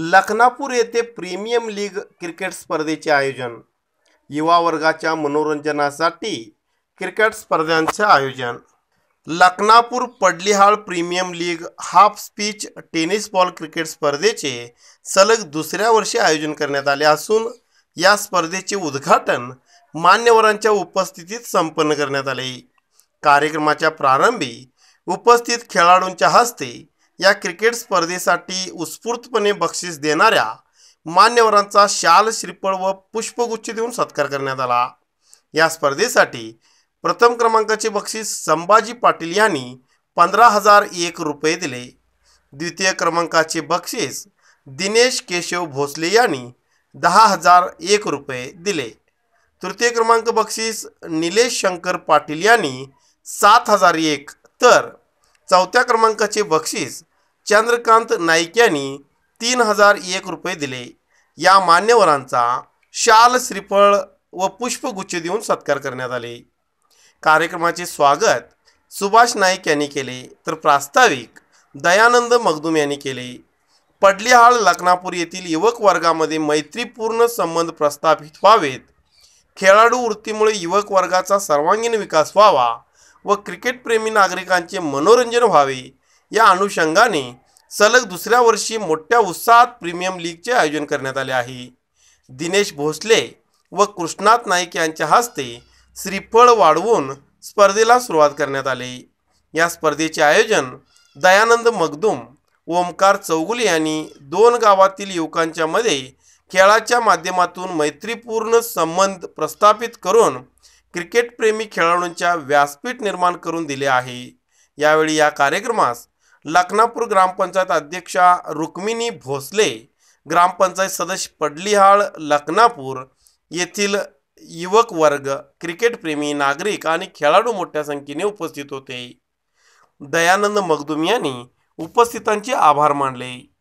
लखनापूर येथे premium league cricket स्पर्धेचे आयोजन युवा वर्गाच्या मनोरंजनासाठी क्रिकेट स्पर्धांचे आयोजन Lakhanapur Padlihal premium league half pitch tennis ball cricket स्पर्धेचे सलग दुसऱ्या वर्षी आयोजन करण्यात आले असून या स्पर्धेचे उद्घाटन मान्यवरांच्या उपस्थितीत संपन्न करण्यात आले कार्यक्रमाच्या प्रारंभी उपस्थित खेळाडूंच्या हस्ते या क्रिकेट स्पर्धेसाठी उत्स्फूर्तपणे बक्षीस देणाऱ्या मान्यवरांचा शाल श्रीफळ व पुष्पगुच्छ देऊन सत्कार करण्यात आला या स्पर्धेसाठी प्रथम क्रमांकाचे बक्षीस संभाजी पाटील यांनी पंधरा हजार एक रुपये दिले द्वितीय क्रमांकाचे बक्षीस दिनेश केशव भोसले यांनी दहा हजार एक रुपये दिले तृतीय क्रमांक बक्षीस निलेश शंकर पाटील यांनी सात हजार एक तर चौथ्या क्रमांकाचे बक्षीस चंद्रकांत नाईक यांनी तीन हजार एक रुपये दिले या मान्यवरांचा शाल श्रीफळ व पुष्पगुच्छ देऊन सत्कार करण्यात आले कार्यक्रमाचे स्वागत सुभाष नाईक यांनी केले तर प्रास्ताविक दयानंद मगदूम यांनी केले पडलीहाळ लखनापूर येथील युवक वर्गामध्ये मैत्रीपूर्ण संबंध प्रस्थापित व्हावेत खेळाडू वृत्तीमुळे युवक वर्गाचा सर्वांगीण विकास व्हावा व क्रिकेटप्रेमी नागरिकांचे मनोरंजन व्हावे या अनुषंगाने सलग दुसऱ्या वर्षी मोठ्या उत्साहात प्रीमियम लीगचे आयोजन करण्यात आले आहे दिनेश भोसले व कृष्णात नाईक यांच्या हस्ते श्रीफळ वाढवून स्पर्धेला सुरुवात करण्यात आली या स्पर्धेचे आयोजन दयानंद मगदुम ओमकार चौगुले यांनी दोन गावातील युवकांच्या मध्ये खेळाच्या माध्यमातून मैत्रीपूर्ण संबंध प्रस्थापित करून क्रिकेटप्रेमी खेळाडूंच्या व्यासपीठ निर्माण करून दिले आहे यावेळी या कार्यक्रमास लखनापूर ग्रामपंचायत अध्यक्षा रुक्मिणी भोसले ग्रामपंचायत सदस्य पडलिहाळ लखनापूर येथील युवक वर्ग क्रिकेटप्रेमी नागरिक आणि खेळाडू मोठ्या संख्येने उपस्थित होते दयानंद मगदुम यांनी उपस्थितांचे आभार मानले